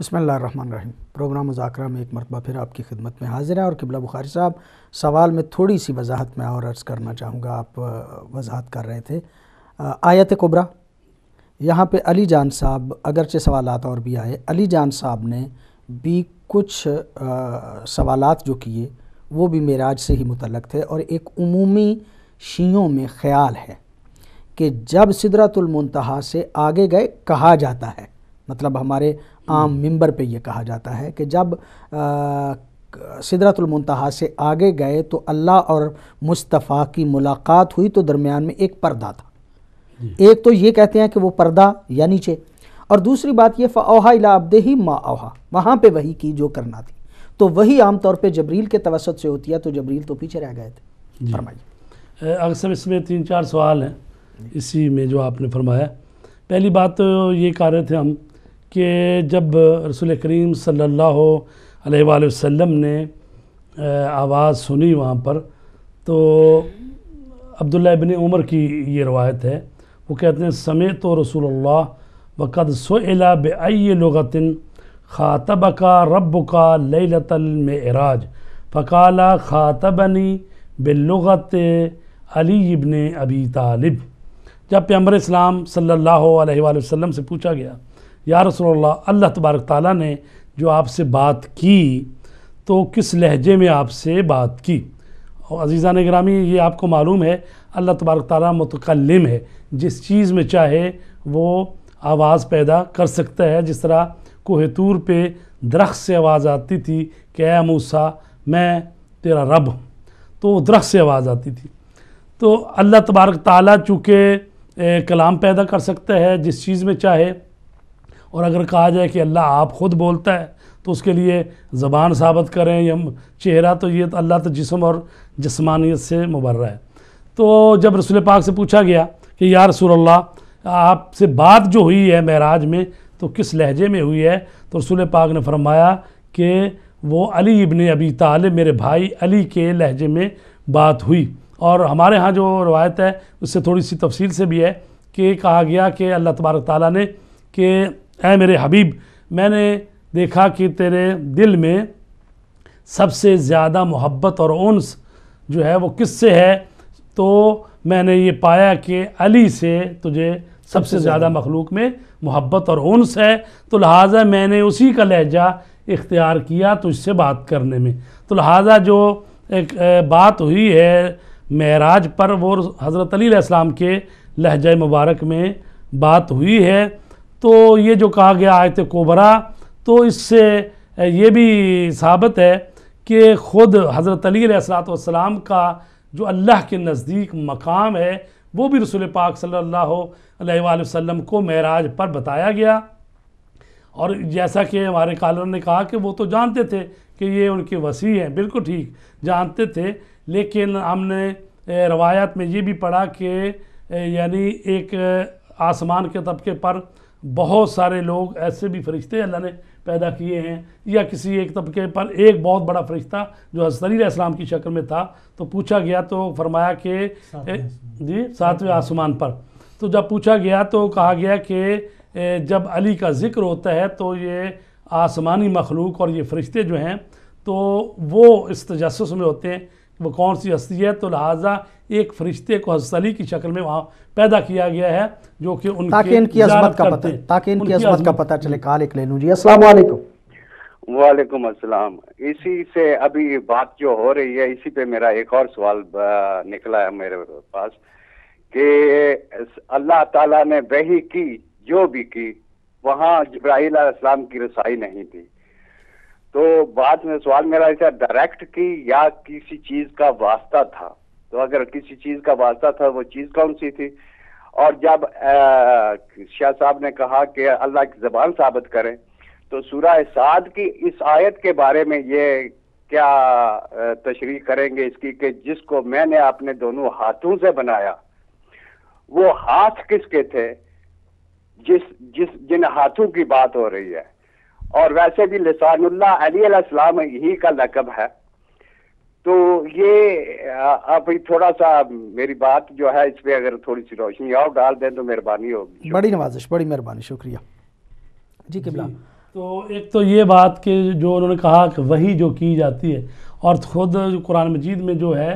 बसमीम प्रोग्राम मुजाकरा में एक मरतबा फिर आपकी खिदमत में हाजिर है और किबला बुखारी साहब सवाल में थोड़ी सी वजाहत मैं और अर्ज़ करना चाहूँगा आप वजाहत कर रहे थे आयत कुबरा यहाँ पे अली जान साहब अगरचे सवाल और भी आए अली जान साहब ने भी कुछ सवाल जो किए वो भी मेराज से ही मुतलक थे और एक अमूमी शीयों में ख़्याल है कि जब सिदरतुलमतहा से आगे गए कहा जाता है मतलब हमारे आम मेंबर पे ये कहा जाता है कि जब सिदरतुलमतहा से आगे गए तो अल्लाह और मुस्तफ़ा की मुलाकात हुई तो दरमियान में एक पर्दा था एक तो ये कहते हैं कि वो पर्दा या नीचे और दूसरी बात ये फ़ाहा इला अब ही मा ओहा वहाँ पर वही की जो करना थी तो वही आम तौर पर जबरील के तवसत से होती है तो जबरील तो पीछे रह गए थे फरमाइए अक्सर इसमें तीन चार सवाल हैं इसी में जो आपने फरमाया पहली बात तो ये कह रहे थे हम कि जब रसूल करीम सल्लल्लाहु अलैहि ने आवाज़ सुनी वहाँ पर तो अब्दुल्ला इबन उमर की ये रवायत है वो कहते हैं समय तो रसूल वक़द सोला बेअ लगतिन ख़ातब का रब का इराज फ़काला ख़ातबनी बिलगत अली इबन अबी तालिब जब पैम्बर इस्लाम सल्लल्लाहु अलैहि वसल्लम से पूछा गया या रसोल्ला अल्लाह तबारक ताली ने जो आपसे बात की तो किस लहजे में आपसे बात की और अजीज़ा ने ग्रामी ये आपको मालूम है अल्लाह तबारक ताली मतकलम है जिस चीज़ में चाहे वो आवाज़ पैदा कर सकता है जिस तरह कोहतूर पे दरख्त से आवाज़ आती थी कि ए मूसा मैं तेरा रब हूँ तो दरख्त से आवाज़ आती थी तो अल्लाह तबारक ताली चूँकि कलाम पैदा कर सकता है जिस चीज़ में चाहे और अगर कहा जाए कि अल्लाह आप ख़ुद बोलता है तो उसके लिए ज़बान साबित करें या चेहरा तो ये तो अल्लाह तो जिसम और जिसमानियत से मुबर्रा है तो जब रसूल पाक से पूछा गया कि या रसूल आपसे बात जो हुई है महराज में तो किस लहजे में हुई है तो रसूल पाक ने फरमाया कि वो अली इबन अबी तालिब मेरे भाई अली के लहजे में बात हुई और हमारे यहाँ जो रवायत है उससे थोड़ी सी तफसील से भी है कि कहा गया कि अल्लाह तबारक ताली ने कि है मेरे हबीब मैंने देखा कि तेरे दिल में सबसे ज़्यादा मोहब्बत और उनस जो है वो किससे है तो मैंने ये पाया कि अली से तुझे सबसे ज़्यादा मखलूक में मोहब्बत और उनस है तो लिहाजा मैंने उसी का लहजा इख्तियार किया तुझसे बात करने में तो लिहाजा जो एक बात हुई है महराज पर वो हज़रत अली के लहजा मुबारक में बात हुई है तो ये जो कहा गया आयत कोबरा तो इससे ये भी साबित है कि ख़ुद हज़रत अली सलाम का जो अल्लाह के नज़दीक मकाम है वो भी रसूल पाक सल्लल्लाहु अलैहि वसल्लम को महराज पर बताया गया और जैसा कि हमारे कॉलर ने कहा कि वो तो जानते थे कि ये उनके वसी हैं बिल्कुल ठीक जानते थे लेकिन हमने रवायत में ये भी पढ़ा कि यानी एक आसमान के तबके पर बहुत सारे लोग ऐसे भी फरिश्ते अल्लाह ने पैदा किए हैं या किसी एक तबके पर एक बहुत बड़ा फरिश्ता जो हजरत इस्लाम की शक्ल में था तो पूछा गया तो फरमाया कि जी सातवें आसमान पर तो जब पूछा गया तो कहा गया कि जब अली का ज़िक्र होता है तो ये आसमानी मखलूक और ये फरिश्ते जो हैं तो वो इस तजस में होते हैं वो कौन सी हस्ती है तो लिहाजा एक फरिश्ते को हसली की शक्ल में वहाँ पैदा किया गया है जो कि उनके ताकि इनकी अजमत का पता ताकि इनकी अजमत का पता चले कहा लिख ले लूँ जी अस्सलाम वालेकुम असलम इसी से अभी बात जो हो रही है इसी पे मेरा एक और सवाल निकला है मेरे पास कि अल्लाह ताला ने वही की जो भी की वहाँ इब्राहिम की रसाई नहीं थी तो बाद में सवाल मेरा ऐसा डायरेक्ट की या किसी चीज का वास्ता था तो अगर किसी चीज का वास्ता था वो चीज कौन सी थी और जब शाह साहब ने कहा कि अल्लाह की जबान साबित करें तो सूरह साद की इस आयत के बारे में ये क्या तशरी करेंगे इसकी कि जिसको मैंने अपने दोनों हाथों से बनाया वो हाथ किसके थे जिस जिस जिन हाथों की बात हो रही है और वैसे भी लसानुल्ला अली अलैहिस्सलाम ही का लकब है तो ये आप थोड़ा सा मेरी बात जो है इस पर अगर थोड़ी सी रोशनी और डाल दें तो मेहरबानी होगी बड़ी नवाजिश बड़ी मेहरबानी शुक्रिया जी किबला तो एक तो ये बात कि जो उन्होंने कहा कि वही जो की जाती है और खुद कुरान मजीद में जो है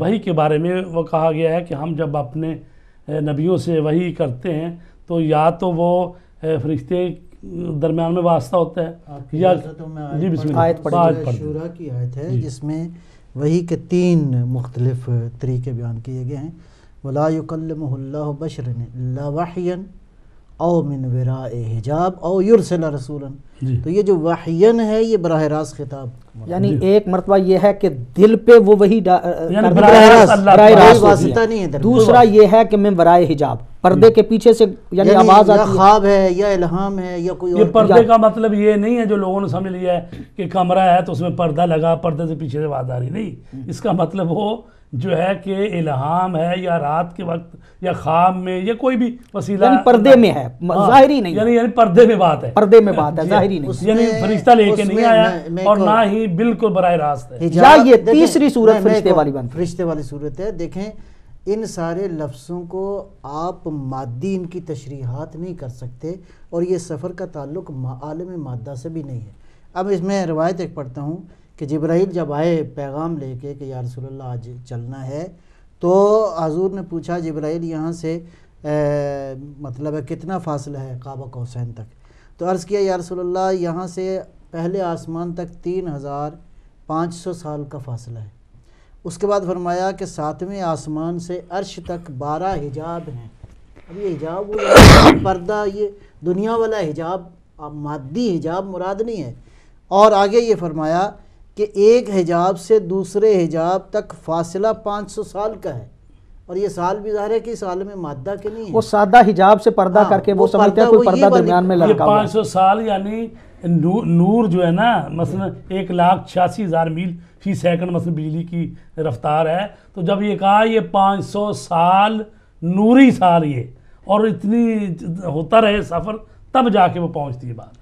वही के बारे में वो कहा गया है कि हम जब अपने नबियों से वही करते हैं तो या तो वो फरिश्ते दरम्यान में वास्ता होता है या जी बिस्मिल्लाह की आयत है जिसमें वही के तीन मुख्तलिफ तरीके बयान किए गए हैं वला युकल बशर वाहन औ मिन वरा हिजाब औ युरसल रसूलन तो ये जो वाहियन है ये बरह रास्त खिताब यानी एक मरतबा ये है कि दिल पे वो वही वास्ता नहीं है दूसरा यह है कि मैं बरए हिजाब पर्दे के पीछे से यानी आवाज आती है ख्वाब है या इल्हाम है या कोई ये पर्दे का मतलब ये नहीं है जो लोगों ने समझ लिया है कि कमरा है तो उसमें पर्दा लगा पर्दे से पीछे से आवाज आ रही नहीं हम्म। इसका मतलब वो जो है कि इल्हाम है या रात के वक्त या खाम में या कोई भी वसीला पर्दे में है हाँ, जाहिरी नहीं यानी यानी पर्दे में बात है पर्दे में बात है जाहिरी नहीं यानी फरिश्ता लेके नहीं आया और ना ही बिल्कुल बरह रास्त है ये तीसरी सूरत फरिश्ते वाली बन फरिश्ते वाली सूरत है देखें इन सारे लफ्ज़ों को आप मादी इनकी तशरीहत नहीं कर सकते और ये सफ़र का ताल्लुक आलम मादा से भी नहीं है अब इसमें रवायत एक पढ़ता हूँ कि जब्राइल जब आए पैगाम लेके कि या रसूल आज चलना है तो हजूर ने पूछा जब्राइल यहाँ से ए, मतलब है कितना फासला है काबा कौसैन तक तो अर्ज़ किया या रसूल यहाँ से पहले आसमान तक तीन हज़ार पाँच सौ साल का फासला है उसके बाद फरमाया कि सातवें आसमान से अर्श तक बारह हिजाब हैं अब ये हिजाब पर्दा ये दुनिया वाला हिजाब मादी हिजाब मुराद नहीं है और आगे ये फरमाया कि एक हिजाब से दूसरे हिजाब तक फासला पाँच सौ साल का है और ये साल भी जाहिर है कि साल में मादा के नहीं है वो सादा हिजाब से पर्दा हाँ, करके वो, वो समझते हैं कोई पर्दा दरमियान में लगा पाँच सौ साल यानी नू, नूर जो है ना मसलन एक लाख छियासी हज़ार मील फी सेकंड मसलन बिजली की रफ्तार है तो जब ये कहा ये पाँच सौ साल नूरी साल ये और इतनी होता रहे सफ़र तब जाके वो पहुँचती है बात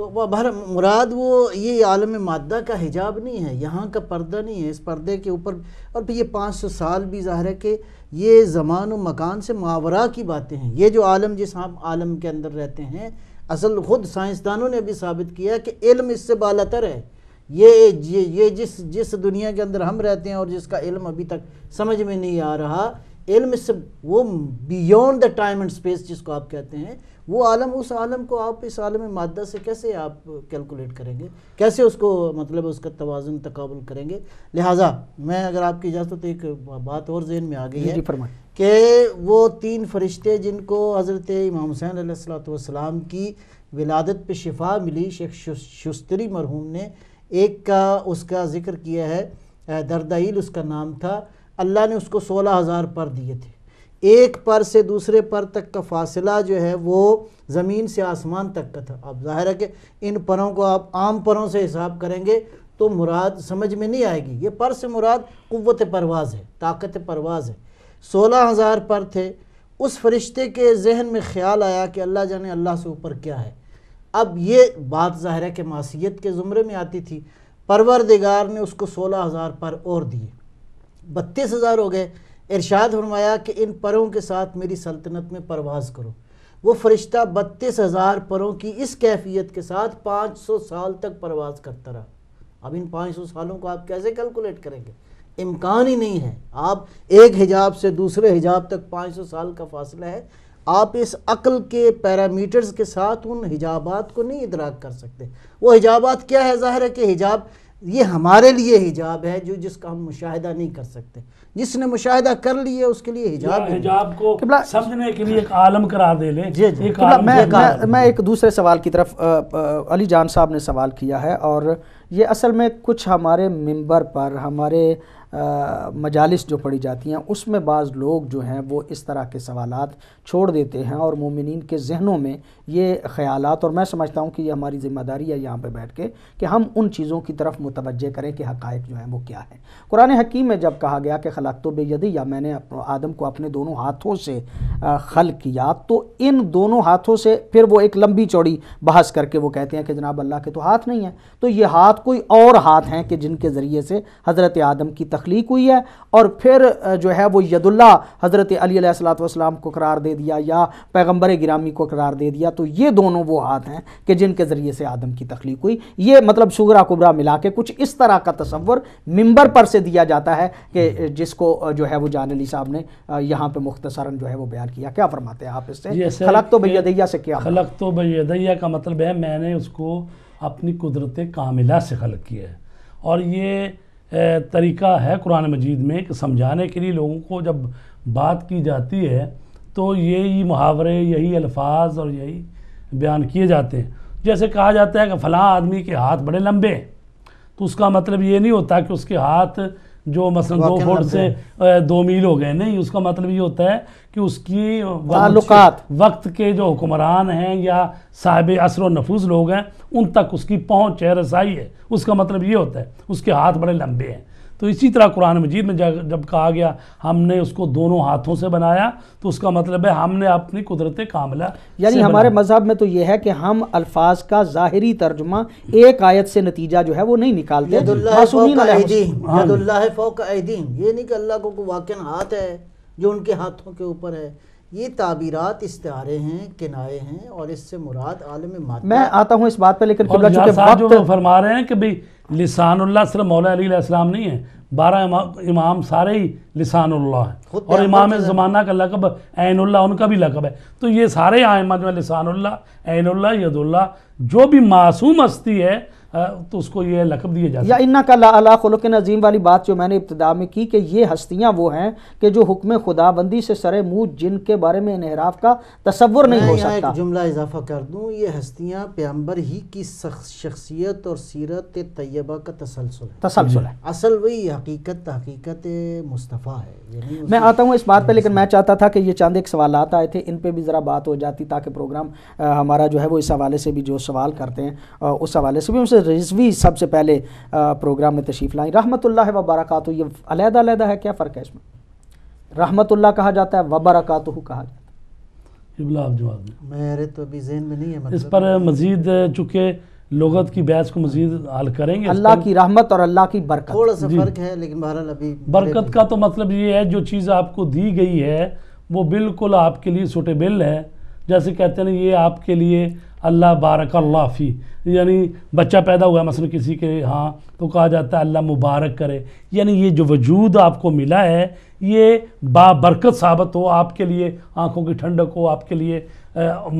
तो वह बहर मुराद वो ये आलम मादा का हिजाब नहीं है यहाँ का पर्दा नहीं है इस पर्दे के ऊपर और फिर ये पाँच सौ साल भी ज़ाहिर है कि ये ज़मान व मकान से मुवरा की बातें हैं ये जो आलम जिस हम आलम के अंदर रहते हैं असल ख़ुद साइंसदानों ने भी साबित किया कि इल्म इससे बालतर है ये ये ये जिस जिस दुनिया के अंदर हम रहते हैं और जिसका इल्म अभी तक समझ में नहीं आ रहा इल्म से वो beyond the time and space जिसको आप कहते हैं वो आलम उस आलम को आप इस आलम मादा से कैसे आप कैलकुलेट करेंगे कैसे उसको मतलब उसका तोज़न तकबुल करेंगे लिहाजा मैं अगर आपकी इजाज़त तो एक बात और जहन में आ गई है कि वो तीन फरिश्ते जिनको हज़रत इमाम हुसैन सलाम की विलादत पे शिफा मिली शेख शुस्तरी मरहूम ने एक का उसका ज़िक्र किया है दरदाइल उसका नाम था अल्लाह ने उसको सोलह हज़ार पर दिए थे एक पर से दूसरे पर तक का फासला जो है वो ज़मीन से आसमान तक का था अब ज़ाहिर है कि इन परों को आप आम परों से हिसाब करेंगे तो मुराद समझ में नहीं आएगी ये पर से मुराद क़वत परवाज़ है ताकत परवाज़ है सोलह हज़ार पर थे उस फरिश्ते के जहन में ख्याल आया कि अल्लाह जाने अल्लाह से ऊपर क्या है अब ये बात ज़ाहिर है कि मासीत के ज़ुमरे में आती थी परवरदिगार ने उसको सोलह हज़ार पर और दिए बत्तीस हज़ार हो गए इरशाद फरमाया कि इन परों के साथ मेरी सल्तनत में परवाज़ करो वो फरिश्ता बत्तीस हज़ार परों की इस कैफियत के साथ पाँच सौ साल तक परवाज़ करता रहा अब इन पाँच सौ सालों को आप कैसे कैलकुलेट करेंगे इम्कान ही नहीं है आप एक हिजाब से दूसरे हिजाब तक पाँच सौ साल का फासला है आप इस अक्ल के पैरामीटर्स के साथ उन हिजाबात को नहीं इदराक कर सकते वो हिजाबात क्या है ज़ाहिर है कि हिजाब ये हमारे लिए हिजाब है जो जिसका हम मुशाहिदा नहीं कर सकते जिसने मुशाहिदा कर लिया उसके लिए हिजाब हिजाब को समझने के लिए एक आलम करा दे ले जी जी एक आलम मैं, मैं मैं एक दूसरे सवाल की तरफ आ, आ, अली जान साहब ने सवाल किया है और ये असल में कुछ हमारे मेंबर पर हमारे मजालस जो पढ़ी जाती हैं उसमें बाज़ लोग जो हैं वो इस तरह के सवाल छोड़ देते हैं और मोमिन के जहनों में ये ख्याल और मैं समझता हूँ कि ये हमारी ज़िम्मेदारी है यहाँ पर बैठ के कि हम उन चीज़ों की तरफ मुतवजह करें कि हक़ जो हैं वो क्या है कुरान हकीम में जब कहा गया कि खलक तो बेयदी या मैंने आदम को अपने दोनों हाथों से खल किया तो इन दोनों हाथों से फिर वो एक लंबी चौड़ी बहस करके वो कहते हैं कि जनाब अल्लाह के तो हाथ नहीं हैं तो ये हाथ कोई और हाथ हैं कि जिनके ज़रिए से हज़रत आदम की तख्लीक हुई है और फिर जो है वो यदुल्ला हज़रत अलीसलाम को करार दे दिया या पैगम्बर ग्रामी को करार दे दिया तो ये दोनों वो हाथ हैं कि जिनके ज़रिए से आदम की तख्लीक हुई ये मतलब शुगरा कुबरा मिला के कुछ इस तरह का तस्वर मंबर पर से दिया जाता है कि जिसको जो है वो जान अली साहब ने यहाँ पर मुख्तसरा जो है वो बयान किया क्या फरमाते हैं आप इससे खलक तो भैया से क्या खलक तो भैया का मतलब है मैंने उसको अपनी कुदरत कामिला से खलक किया है और ये तरीका है कुरान मजीद में कि समझाने के लिए लोगों को जब बात की जाती है तो यही मुहावरे यही अल्फाज और यही बयान किए जाते हैं जैसे कहा जाता है कि फ़लाँ आदमी के हाथ बड़े लंबे हैं तो उसका मतलब ये नहीं होता कि उसके हाथ जो मसल दो फुट से दो मील हो गए नहीं उसका मतलब ये होता है कि उसकी वक्त, वक्त के जो हुक्मरान हैं या साहिब असर नफूज लोग हैं उन तक उसकी पहुँच है रसाई है उसका मतलब ये होता है उसके हाथ बड़े लंबे हैं तो इसी तरह कुरान मजीद में जब कहा गया हमने उसको दोनों हाथों से बनाया तो उसका मतलब है हमने अपनी कुदरत कामला यानी हमारे मजहब में तो यह है कि हम अल्फाज का ज़ाहरी तर्जुमा एक आयत से नतीजा जो है वो नहीं निकालते हाँ ये नहीं कि अल्लाह को वाक़ हाथ है जो उनके हाथों के ऊपर है ये ताबीरत इस्तारे हैं किनारे हैं और इससे मुराद आलम मात मैं आता हूँ इस बात पर लेकर फरमा रहे हैं कि भाई लिसानुल्लाह सिर्फ मौलाम नहीं है बारह इमा, इमाम सारे ही लिसान हैं और इमाम ज़माना का लकब ऐनुल्लाह उनका भी लकब है तो ये सारे आयमा जो है लिसान ऐनुल्लाह यदुल्ला जो भी मासूम हस्ती है तो उसको ये लकब दिए जाते या इन्ना का ला खलुक नज़ीम वाली बात जो मैंने इब्तदा में की कि ये हस्तियाँ वो हैं कि जो हुक्म खुदाबंदी से सरे मुँह जिनके बारे में इनहराफ का तस्वुर नहीं हो सकता जुमला इजाफा कर दूँ ये हस्तियाँ पैम्बर ही की शख्सियत और सीरत तयबा का तसलसल तसलसल है असल वही हकीकत हकीकत मुस्तफ़ा है मैं आता हूँ इस बात पर लेकिन मैं चाहता था कि ये चांद एक सवाल आए थे इन पर भी ज़रा बात हो जाती ताकि प्रोग्राम हमारा जो है वो इस हवाले से भी जो सवाल करते हैं उस हवाले से भी उनसे रिजवी सबसे पहले प्रोग्राम में तशरीफ़ लाई रहमत है वबरकत ये अलहदा अलहदा है क्या फ़र्क है इसमें रहमत कहा जाता है वबरकत बरक़ात कहा जाता है आप जवाब मेरे तो अभी जेन में नहीं है मतलब इस पर मज़ीद चूँकि लोगत की बहस को मजीद हल करेंगे अल्लाह की रहमत और अल्लाह की बरकत थोड़ा सा फ़र्क है लेकिन बहरहाल अभी बरकत का तो मतलब ये है जो चीज़ आपको दी गई है वो बिल्कुल आपके लिए सूटेबल है जैसे कहते हैं ये आपके लिए अल्लाह बारक फ़ी यानी बच्चा पैदा हुआ मसलन किसी के हाँ तो कहा जाता है अल्लाह मुबारक करे यानी ये जो वजूद आपको मिला है ये बाबरकत साबित हो आपके लिए आंखों की ठंडक हो आपके लिए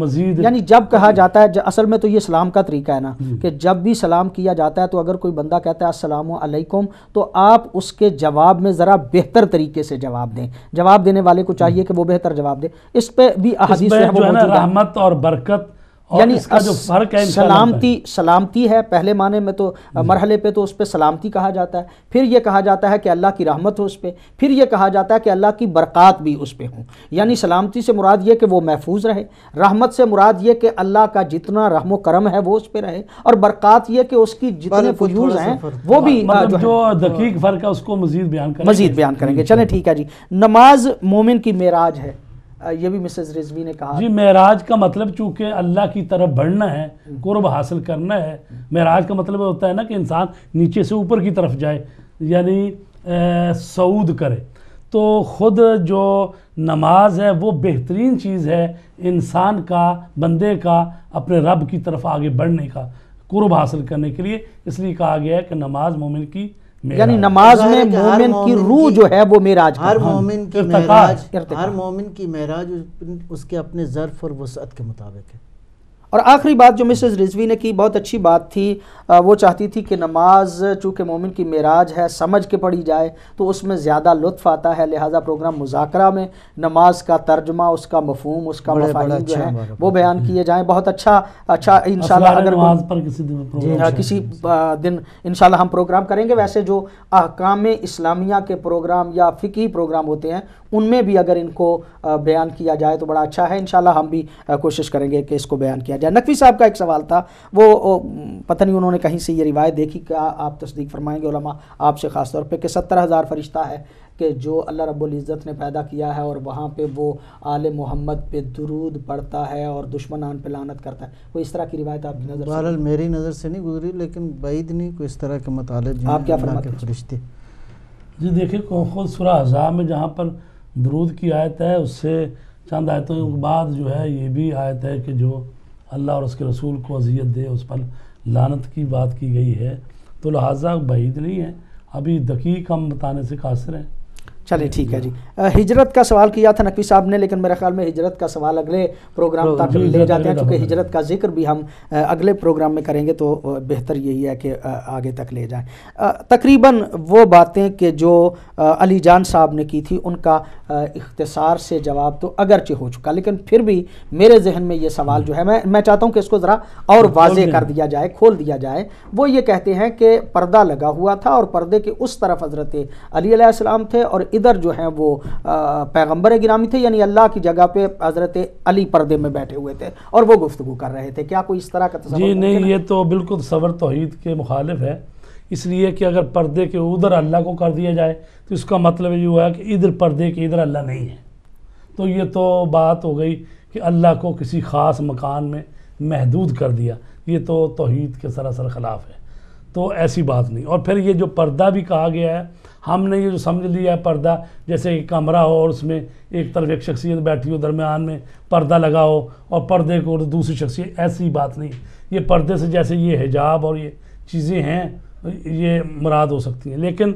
मजीद यानी जब कहा जाता है असल में तो ये सलाम का तरीका है ना कि जब भी सलाम किया जाता है तो अगर कोई बंदा कहता है असलकुम तो आप उसके जवाब में ज़रा बेहतर तरीके से जवाब दें जवाब देने वाले को चाहिए कि वो बेहतर जवाब दें इस पर भी अहदीस रहमत और बरकत यानी इसका जो फर्क है सलामती सलामती है पहले माने में तो हम्म। मरहले पे तो उस पर सलामती कहा जाता है फिर ये कहा जाता है कि अल्लाह की रहमत हो उस पर फिर ये कहा जाता है कि अल्लाह की बरक़ात भी उस पर हों यानी सलामती से मुराद ये कि वो महफूज रहे रहमत से मुराद ये कि अल्लाह का जितना रहमो करम है वो उस पर रहे और बरक़ात ये कि उसकी जितने फजूज हैं वो भी जो दकी फ़र्क है उसको मजीद बयान मजीद बयान करेंगे चले ठीक है जी नमाज मोमिन की मेराज है ये भी मिसेज रिजवी ने कहा जी महराज का मतलब चूंकि अल्लाह की तरफ बढ़ना है कुर्ब हासिल करना है महराज का मतलब होता है ना कि इंसान नीचे से ऊपर की तरफ जाए यानी सऊद करे तो ख़ुद जो नमाज है वो बेहतरीन चीज़ है इंसान का बंदे का अपने रब की तरफ आगे बढ़ने का कुर्ब हासिल करने के लिए इसलिए कहा गया है कि नमाज मोमिन की यानी नमाज में मोमिन की रूह जो है वो मेराज हर मोमिन की महराज हर मोमिन की महराज उसके अपने जर्फ और वसअत के मुताबिक है और आखिरी बात जो मिसेस रिजवी ने की बहुत अच्छी बात थी आ, वो चाहती थी कि नमाज चूँकि मोमिन की मेराज है समझ के पढ़ी जाए तो उसमें ज़्यादा लुत्फ आता है लिहाजा प्रोग्राम मुजाकरा में नमाज का तर्जमा उसका मफहम उसका बड़े अच्छा जो है वो बयान किए जाएँ बहुत अच्छा अच्छा इन अगर पर किसी दिन हाँ, किसी दिन इन हम प्रोग्राम करेंगे वैसे जो अहकाम इस्लामिया के प्रोग्राम या फ़िकी प्रोग्राम होते हैं उनमें भी अगर इनको बयान किया जाए तो बड़ा अच्छा है इन हम भी कोशिश करेंगे कि इसको बयान किया जाए नकवी साहब का एक सवाल था वो पता नहीं उन्होंने कहीं से ये रिवायत देखी क्या आप तस्दीक फरमाएंगे आपसे ख़ास तौर पर कि सत्तर हज़ार फरिश्ता है कि जो अल्लाह रब्बुल इज़्ज़त ने पैदा किया है और वहाँ पे वो आल मोहम्मद पे दरूद पड़ता है और दुश्मन आन पे लानत करता है कोई इस तरह की रिवायत आपकी नज़र बहरहाल मेरी नज़र से नहीं गुजरी लेकिन बैद नहीं कोई इस तरह के मतलब आप क्या फरमाते फरिश्ते जी देखिए खुद सुरा हज़ा में जहाँ पर दरूद की आयत है उससे चंद आयतों के बाद जो है ये भी आयत है कि जो अल्लाह और उसके रसूल को अजियत दे उस पर लानत की बात की गई है तो लिहाजा बहीद नहीं है अभी दकीक हम बताने से कासर हैं चलिए ठीक है जी हिजरत का सवाल किया था नकवी साहब ने लेकिन मेरे ख्याल में हिजरत का सवाल अगले प्रोग्राम तक ले जाते हैं क्योंकि हिजरत का जिक्र भी हम अगले प्रोग्राम में करेंगे तो बेहतर यही है कि आगे तक ले जाएं तकरीबन वो बातें कि जो अली जान साहब ने की थी उनका इख्तसार से जवाब तो अगरचे हो चुका लेकिन फिर भी मेरे जहन में ये सवाल जो है मैं मैं चाहता हूँ कि इसको ज़रा और वाजे कर दिया जाए खोल दिया जाए वो ये कहते हैं कि पर्दा लगा हुआ था और पर्दे के उस तरफ हज़रत अली थे और इधर जो है वो पैगम्बर गिरामी थे यानी अल्लाह की जगह पे हज़रत अली पर्दे में बैठे हुए थे और वो गुफ्तु कर रहे थे क्या कोई इस तरह का जी नहीं ये तो बिल्कुल सबर तोहद के मुखालिफ है इसलिए कि अगर पर्दे के उधर अल्लाह को कर दिया जाए तो इसका मतलब ये हुआ कि इधर पर्दे के इधर अल्लाह नहीं है तो ये तो बात हो गई कि अल्लाह को किसी ख़ास मकान में महदूद कर दिया ये तो तोहद के सरासर ख़िलाफ़ है तो ऐसी बात नहीं और फिर ये जो पर्दा भी कहा गया है हमने ये जो समझ लिया है पर्दा जैसे एक कमरा हो और उसमें एक तरफ एक शख्सियत बैठी हो दरमियान में पर्दा लगा हो और पर्दे को और दूसरी शख्सियत ऐसी बात नहीं ये पर्दे से जैसे ये हिजाब और ये चीज़ें हैं ये मुराद हो सकती हैं लेकिन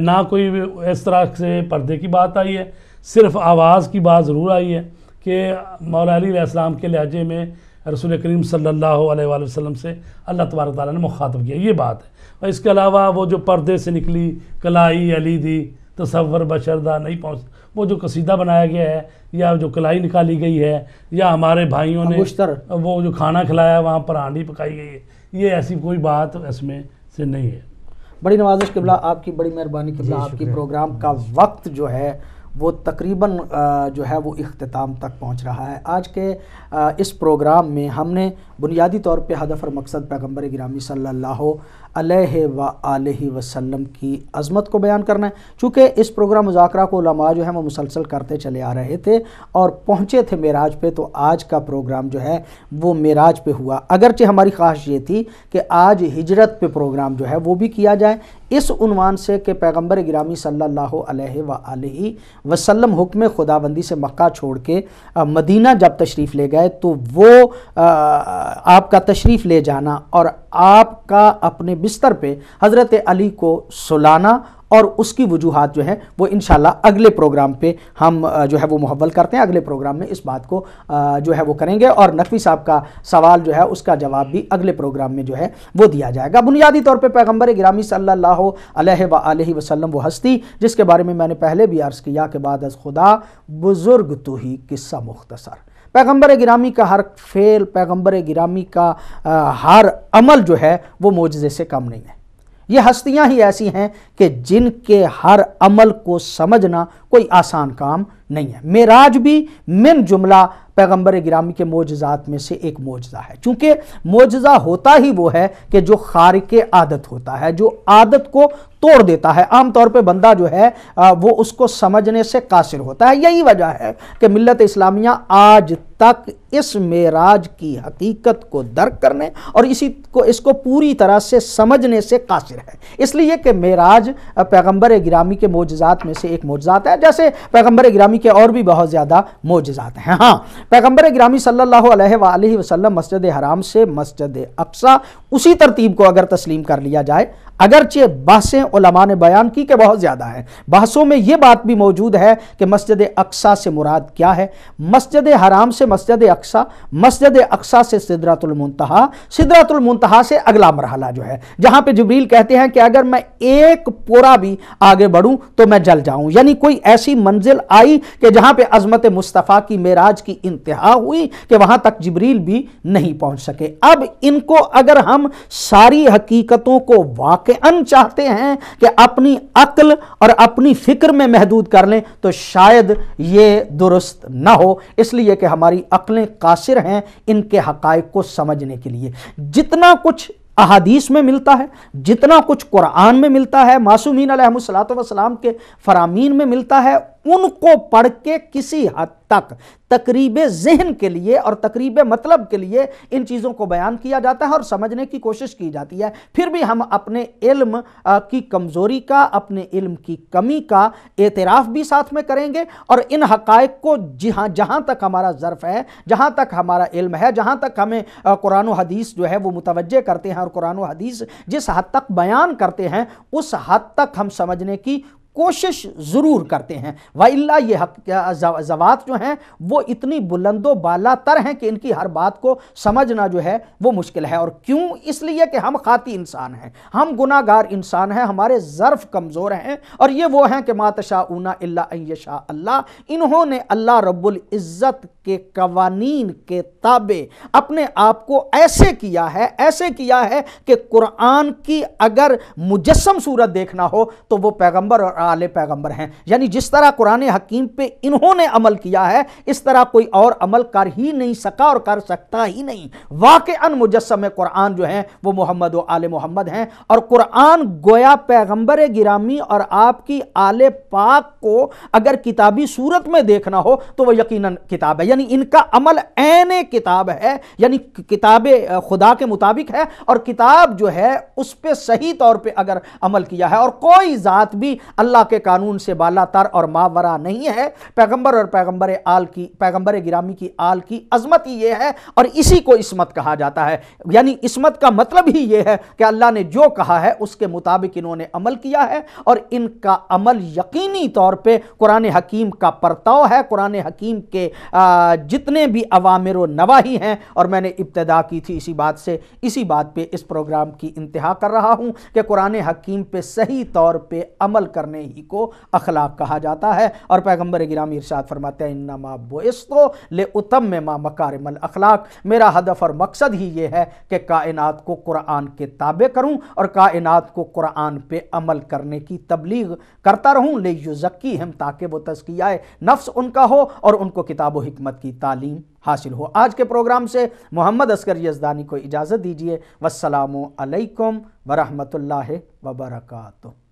ना कोई इस तरह से पर्दे की बात आई है सिर्फ आवाज़ की बात ज़रूर आई है कि मौला अली के लहजे में रसूल करीम सल्लल्लाहु अलैहि वसल्लम से अल्लाह तबारक ताली ने मुखातब किया ये बात है और इसके अलावा वो जो पर्दे से निकली कलाई अलीदी तसवर बशरदा नहीं पहुँच वो जो कसीदा बनाया गया है या जो कलाई निकाली गई है या हमारे भाइयों ने वो जो खाना खिलाया वहाँ पर हांडी पकाई गई है ये ऐसी कोई बात इसमें से नहीं है बड़ी नवाजिश किबला आपकी बड़ी मेहरबानी किबला आपकी प्रोग्राम का वक्त जो है वो तकरीबन जो है वो अख्ताम तक पहुंच रहा है आज के इस प्रोग्राम में हमने बुनियादी तौर पर हदफ और मकसद पैगम्बर ग्रामी सल्लल्लाहु वसलम की अज़मत को बयान करना है चूँकि इस प्रोग्राम मुजाकरा को लमा जो है वो मुसलसल करते चले आ रहे थे और पहुँचे थे मेराज पर तो आज का प्रोग्राम जो है वो मेराज पर हुआ अगरचे हमारी ख्वाहिश ये थी कि आज हिजरत पर प्रोग्राम जो है वो भी किया जाए इस उनवान से कि पैगम्बर ग्रामी सल्ला वसलम हुक्म खुदाबंदी से मक्का छोड़ के मदीना जब तशरीफ़ ले गए तो वो आपका तशरीफ़ ले जाना और आपका अपने बिस्तर पे हज़रत अली को सुलाना और उसकी वजूहत जो है वो इन अगले प्रोग्राम पे हम जो है वो मुहवल करते हैं अगले प्रोग्राम में इस बात को जो है वो करेंगे और नकवी साहब का सवाल जो है उसका जवाब भी अगले प्रोग्राम में जो है वो दिया जाएगा बुनियादी तौर पर पैगम्बर ग्रामी सल्ला वसलम वो हस्ती जिसके बारे में मैंने पहले भी अर्ज़ किया कि बाद खुदा बुज़ुर्ग तो ही किस्सा मुख्तसर पैगम्बर गिरामी का हर फेल पैगम्बर गिरामी का हर अमल जो है वो मोजे से कम नहीं है ये हस्तियां ही ऐसी हैं कि जिनके हर अमल को समझना कोई आसान काम नहीं है मेराज भी मिन जुमला पैगम्बर ग्रामी के मोजात में से एक मोजा है चूंकि मोजा होता ही वो है कि जो खार के आदत होता है जो आदत को तोड़ देता है आमतौर पर बंदा जो है वो उसको समझने से कासिर होता है यही वजह है कि मिलत इस्लामिया आज तक इस मेराज की हकीकत को दर्क करने और इसी को इसको पूरी तरह से समझने से कासिर है इसलिए कि मेराज पैगंबर ग्रामी के मोजात में से एक मोजात है जैसे पैगंबर ग्रामी के और भी बहुत ज़्यादा मोजात हैं हाँ पैगंबर ग्रामी सल्ला वसलम मस्जिद हराम से मस्जिद अक्सा उसी तरतीब को अगर तस्लीम कर लिया जाए अगरचे बहसें उलमा ने बयान की कि बहुत ज़्यादा है बहसों में ये बात भी मौजूद है कि मस्जिद अक्सा से मुराद क्या है मस्जिद हराम से मस्जिद अक्सा मस्जिद अक्सा से सिदरतुलमतहा सिदरतुलमतहा से अगला मरहला जो है जहाँ पर जबरील कहते हैं कि अगर मैं एक पोरा भी आगे बढ़ूँ तो मैं जल जाऊँ यानी कोई ऐसी मंजिल आई कि जहाँ पर अजमत मुस्तफ़ा की मेराज की इंतहा हुई कि वहाँ तक जबरील भी नहीं पहुँच सके अब इनको अगर हम सारी हकीकतों को वाक के अन चाहते हैं कि अपनी अकल और अपनी फिक्र में महदूद कर लें तो शायद ये दुरुस्त ना हो इसलिए कि हमारी अकलें कासिर हैं इनके हकायक को समझने के लिए जितना कुछ अहादीस में मिलता है जितना कुछ कुरान में मिलता है मासूमिन सलात वसलाम के फरामीन में मिलता है उनको पढ़ के किसी हद तक तकरीब जहन के लिए और तकरीब मतलब के लिए इन चीज़ों को बयान किया जाता है और समझने की कोशिश की जाती है फिर भी हम अपने इल्म की कमज़ोरी का अपने इल्म की कमी का एतराफ़ भी साथ में करेंगे और इन हक़ को जहाँ जहाँ तक हमारा ज़र्फ़ है जहाँ तक हमारा इल्म है जहाँ तक हमें कुरान हदीस जो है वो मुतवजह करते हैं और कुरान हदीस जिस हद तक बयान करते हैं उस हद तक हम समझने की कोशिश ज़रूर करते हैं वल्ला ये हक जवात जो हैं वो इतनी बुलंदो बाला तर हैं कि इनकी हर बात को समझना जो है वो मुश्किल है और क्यों इसलिए कि हम ख़ाती इंसान हैं हम गुनागार इंसान हैं हमारे ज़र्फ़ कमज़ोर हैं और ये वो हैं कि मातशा ऊना अल्लाशा अल्लाह इन्होंने अल्लाह रब्बुल इज़्ज़त के कवानीन के ताबे अपने आप को ऐसे किया है ऐसे किया है कि कुरान की अगर मुजस्म सूरत देखना हो तो वो पैगम्बर और आले पैगंबर हैं यानी जिस तरह कुरान हकीम पे इन्होंने अमल किया है इस तरह कोई और अमल कर ही नहीं सका और कर सकता ही नहीं वाक़ अन मुजस्म कुरान जो हैं वो मोहम्मद व आल मोहम्मद हैं और कुरान गोया पैगंबर गिरामी और आपकी आल पाक को अगर किताबी सूरत में देखना हो तो वह यकीन किताब है यानी इनका अमल ऐन किताब है यानी किताब खुदा के मुताबिक है और किताब जो है उस पर सही तौर पर अगर अमल किया है और कोई ज़ात भी अल्लाह अल्लाह के कानून से बाला तर और मावरा नहीं है पैगंबर और पैगंबर आल की पैगंबर गिरामी की आल की अजमत ही यह है और इसी को इसमत कहा जाता है यानी इसमत का मतलब ही यह है कि अल्लाह ने जो कहा है उसके मुताबिक इन्होंने अमल किया है और इनका अमल यकीनी तौर पर कुरान हकीम का परताव है कुरान हकीम के जितने भी अवामिर नवाही हैं और मैंने इब्तदा की थी इसी बात से इसी बात पर इस प्रोग्राम की इंतहा कर रहा हूँ कि कुरान हकीम पर सही तौर पर अमल करने ही को अखलाक कहा जाता है और पैगम्बर गिराम इरशाद फरमाते हैं इन्ना माँ बोस्तो ले उतम में माँ मकारमल अखलाक मेरा हदफ और मकसद ही ये है कि कायनात को कुरान के ताबे करूँ और कायनात को कुरान पे अमल करने की तबलीग करता रहूँ ले युजक्की हम ताकि वो तस्किया नफ्स उनका हो और उनको किताब व हमत की तालीम हासिल हो आज के प्रोग्राम से मोहम्मद असगर यजदानी को इजाज़त दीजिए वसलाम अलैक्म वरहमतुल्लाह वबरकू